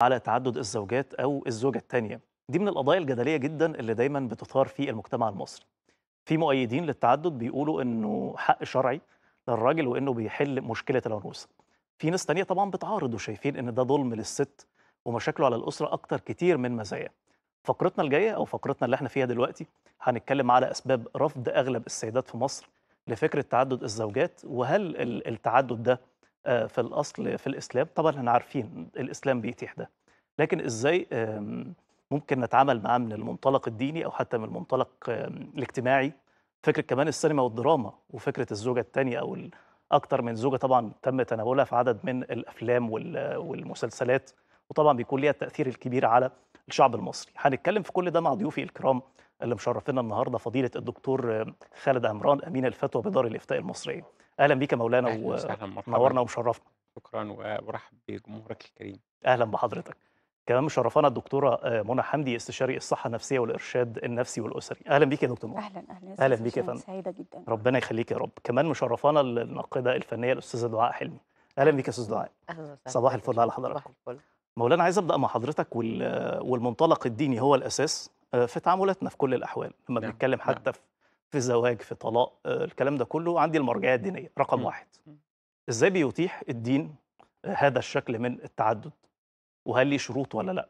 على تعدد الزوجات أو الزوجة الثانية دي من القضايا الجدلية جدا اللي دايما بتثار في المجتمع المصري في مؤيدين للتعدد بيقولوا إنه حق شرعي للراجل وإنه بيحل مشكلة العنوسة في ناس تانية طبعا بتعارض وشايفين إن ده ظلم للست ومشاكله على الأسرة أكتر كتير من مزاياه فقرتنا الجاية أو فقرتنا اللي احنا فيها دلوقتي هنتكلم على أسباب رفض أغلب السيدات في مصر لفكرة تعدد الزوجات وهل التعدد ده آه، في الأصل في الإسلام طبعا احنا عارفين الإسلام بيتيح ده لكن إزاي ممكن نتعامل معاه من المنطلق الديني أو حتى من المنطلق الاجتماعي فكرة كمان السينما والدراما وفكرة الزوجة الثانية أو أكتر من زوجة طبعا تم تناولها في عدد من الأفلام والمسلسلات وطبعا بيكون ليها التأثير الكبير على الشعب المصري هنتكلم في كل ده مع ضيوفي الكرام اللي مشرفينا النهارده فضيله الدكتور خالد عمران امين الفتوى بدار الافتاء المصريه اهلا بيك يا مولانا ونورنا ومشرفنا شكرا وارحب بجمهورك الكريم اهلا بحضرتك كمان مشرفانا الدكتوره آه، منى حمدي استشاري الصحه النفسيه والارشاد النفسي والاسري اهلا بيك يا دكتور منى اهلا اهلا اهلا بيك يا فندم سعيده جدا ربنا يخليك يا رب كمان مشرفانا الناقده الفنيه الاستاذه دعاء حلمي اهلا بيك يا استاذ دعاء اهلا صباح الفل على حضرتك صباح الفل مولانا عايز ابدا مع حضرتك والمنطلق الديني هو الاساس آه، في تعاملاتنا في كل الاحوال لما نعم. بنتكلم حتى نعم. في في زواج في طلاق آه، الكلام ده كله عندي المرجعيه الدينيه رقم إمم، واحد إمم. ازاي بيتيح الدين آه، هذا الشكل من التعدد وهل ليه شروط ولا لا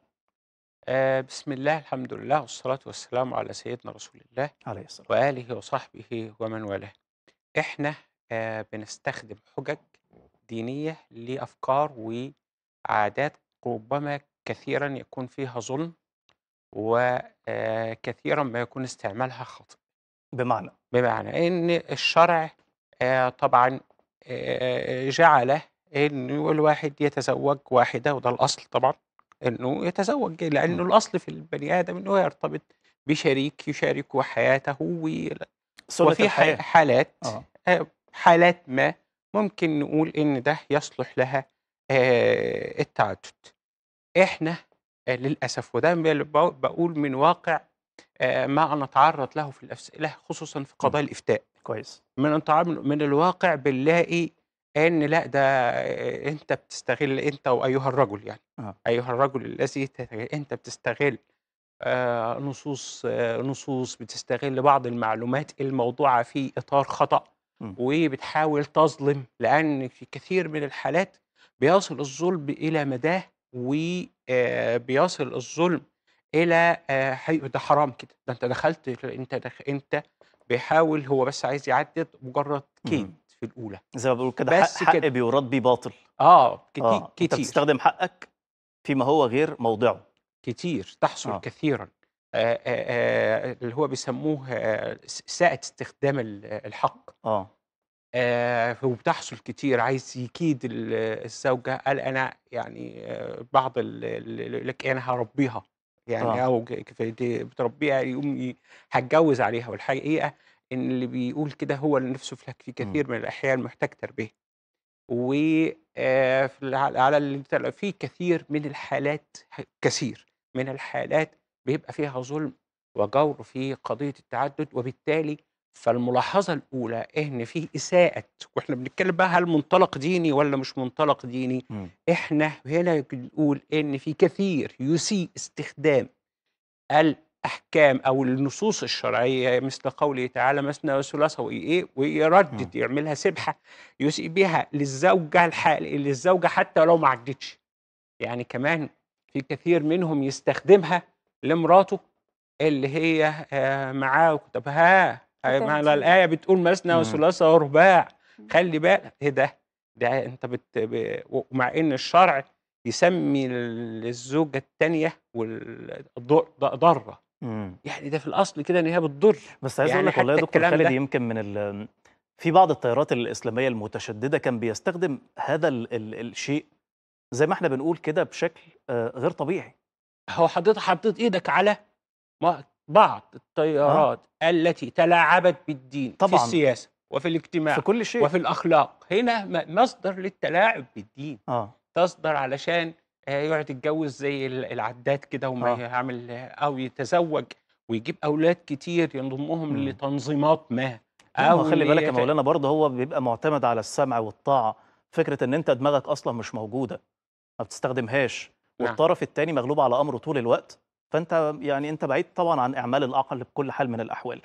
آه بسم الله الحمد لله والصلاة والسلام على سيدنا رسول الله عليه الصلاة وآله وصحبه ومن والاه إحنا آه بنستخدم حجج دينية لأفكار وعادات ربما كثيرا يكون فيها ظلم وكثيرا آه، ما يكون استعمالها خاطئ بمعنى بمعنى ان الشرع آه، طبعا آه، جعل ان الواحد يتزوج واحده وده الاصل طبعا انه يتزوج لانه الاصل في البني ادم انه يرتبط بشريك يشاركه حياته وفي حالات آه. حالات ما ممكن نقول ان ده يصلح لها التعدد احنا للاسف وده بقول من واقع آه، ما نتعرض له في الاسئله خصوصا في إمم. قضايا الافتاء كويس من من الواقع بنلاقي ان لا ده انت بتستغل انت وايها الرجل يعني آه. ايها الرجل الذي انت بتستغل آه نصوص آه نصوص بتستغل بعض المعلومات الموضوعه في اطار خطا م. إمم. وبتحاول تظلم لان في كثير من الحالات بيصل الظلم الى مداه وبيصل آه، الظلم الى آه، حي... ده حرام كده ده انت دخلت انت دخ... انت بيحاول هو بس عايز يعدد مجرد إمم. كيد في الاولى زي ما بقول كده بس حق, حق كده. بيراد بيه باطل اه, آه، كتير آه. كتير انت بتستخدم حقك فيما هو غير موضعه كتير تحصل آه. كثيرا آه آه, آه، اللي هو بيسموه ساءة استخدام الحق اه آه وبتحصل كتير عايز يكيد الزوجه قال انا يعني بعض لك انا هربيها يعني آه. او آه، بتربيها يقوم هتجوز عليها والحقيقه ان اللي بيقول كده هو اللي نفسه في إمم. كثير من الاحيان محتاج تربيه و على اللي في كثير من الحالات كثير من الحالات بيبقى فيها ظلم وجور في قضيه التعدد وبالتالي فالملاحظة الأولى إن في إساءة وإحنا بنتكلم بقى هل منطلق ديني ولا مش منطلق ديني م. إمم. إحنا هنا بنقول إن في كثير يسيء استخدام الأحكام أو النصوص الشرعية مثل قوله تعالى مثنى وثلاثة وإيه ويردد إمم. يعملها سبحة يسيء بها للزوجة الحال للزوجة حتى لو ما عدتش يعني كمان في كثير منهم يستخدمها لمراته اللي هي آه، معاه وكتبها آية ما الايه بتقول مثنى وثلاثه ورباع خلي بالك ايه ده ده انت بت... ب... مع ان الشرع يسمي الزوجه الثانيه ضاره يعني ده في الاصل كده ان هي بتضر بس عايز يعني اقول لك والله يا دكتور خالد يمكن من ال... في بعض التيارات الاسلاميه المتشدده كان بيستخدم هذا ال... ال... الشيء زي ما احنا بنقول كده بشكل آه، غير طبيعي هو حضرتك حطيت ايدك على ما بعض التيارات آه. التي تلاعبت بالدين طبعا. في السياسة وفي الاجتماع في كل شيء وفي الأخلاق هنا مصدر للتلاعب بالدين آه. تصدر علشان آه، يقعد يتجوز زي العداد كده وما آه. يعمل آه، أو يتزوج ويجيب أولاد كتير ينضمهم م. لتنظيمات ما أو خلي بالك يا مولانا برضه هو بيبقى معتمد على السمع والطاعة فكرة إن أنت دماغك أصلا مش موجودة ما بتستخدمهاش نعم. والطرف الثاني مغلوب على أمره طول الوقت فانت يعني انت بعيد طبعا عن اعمال الاقل بكل حال من الاحوال